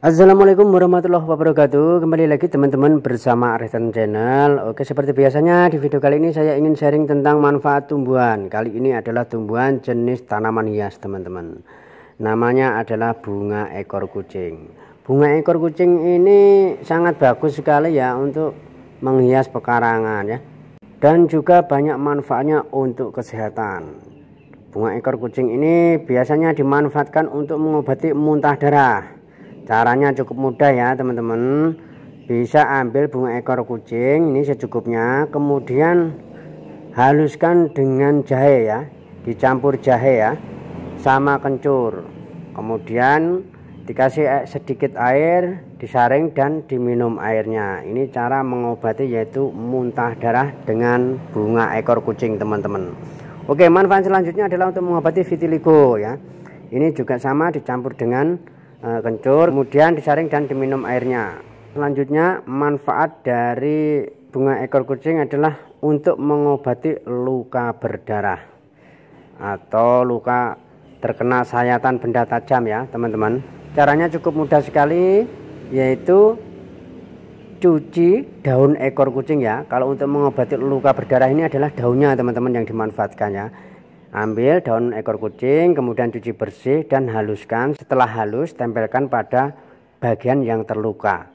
Assalamualaikum warahmatullahi wabarakatuh Kembali lagi teman-teman bersama Aritan Channel Oke seperti biasanya di video kali ini saya ingin sharing tentang manfaat tumbuhan Kali ini adalah tumbuhan jenis tanaman hias teman-teman Namanya adalah bunga ekor kucing Bunga ekor kucing ini sangat bagus sekali ya untuk menghias pekarangan ya Dan juga banyak manfaatnya untuk kesehatan Bunga ekor kucing ini biasanya dimanfaatkan untuk mengobati muntah darah Caranya cukup mudah ya teman-teman. Bisa ambil bunga ekor kucing ini secukupnya, kemudian haluskan dengan jahe ya, dicampur jahe ya, sama kencur. Kemudian dikasih e, sedikit air, disaring dan diminum airnya. Ini cara mengobati yaitu muntah darah dengan bunga ekor kucing, teman-teman. Oke, manfaat selanjutnya adalah untuk mengobati vitiligo ya. Ini juga sama dicampur dengan Eh, kencur kemudian disaring dan diminum airnya selanjutnya manfaat dari bunga ekor kucing adalah untuk mengobati luka berdarah atau luka terkena sayatan benda tajam ya teman-teman caranya cukup mudah sekali yaitu cuci daun ekor kucing ya kalau untuk mengobati luka berdarah ini adalah daunnya teman-teman yang dimanfaatkan ya Ambil daun ekor kucing, kemudian cuci bersih dan haluskan. Setelah halus, tempelkan pada bagian yang terluka.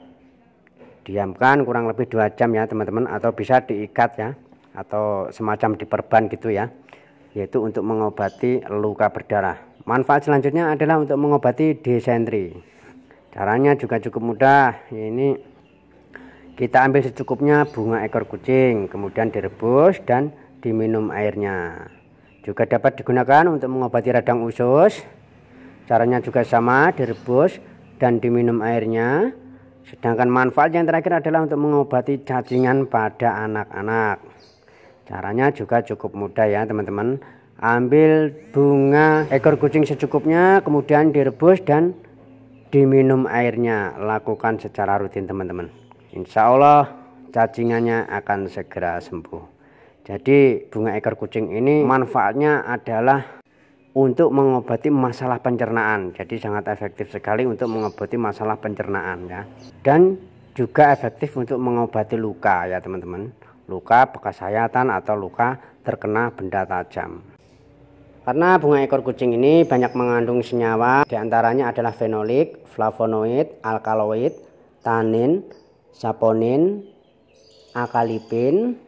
Diamkan kurang lebih dua jam ya teman-teman, atau bisa diikat ya, atau semacam diperban gitu ya, yaitu untuk mengobati luka berdarah. Manfaat selanjutnya adalah untuk mengobati desentri. Caranya juga cukup mudah. Ini kita ambil secukupnya bunga ekor kucing, kemudian direbus dan diminum airnya. Juga dapat digunakan untuk mengobati radang usus. Caranya juga sama, direbus dan diminum airnya. Sedangkan manfaat yang terakhir adalah untuk mengobati cacingan pada anak-anak. Caranya juga cukup mudah ya, teman-teman. Ambil bunga ekor kucing secukupnya, kemudian direbus dan diminum airnya. Lakukan secara rutin, teman-teman. Insya Allah cacingannya akan segera sembuh. Jadi bunga ekor kucing ini manfaatnya adalah untuk mengobati masalah pencernaan. Jadi sangat efektif sekali untuk mengobati masalah pencernaan ya. Dan juga efektif untuk mengobati luka ya teman-teman. Luka bekas sayatan atau luka terkena benda tajam. Karena bunga ekor kucing ini banyak mengandung senyawa, diantaranya adalah fenolik, flavonoid, alkaloid, tanin, saponin, akalipin,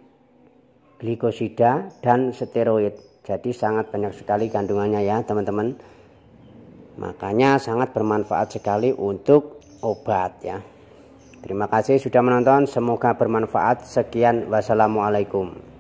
glikosida dan steroid. Jadi sangat banyak sekali kandungannya ya teman-teman. Makanya sangat bermanfaat sekali untuk obat ya. Terima kasih sudah menonton, semoga bermanfaat. Sekian, wassalamualaikum.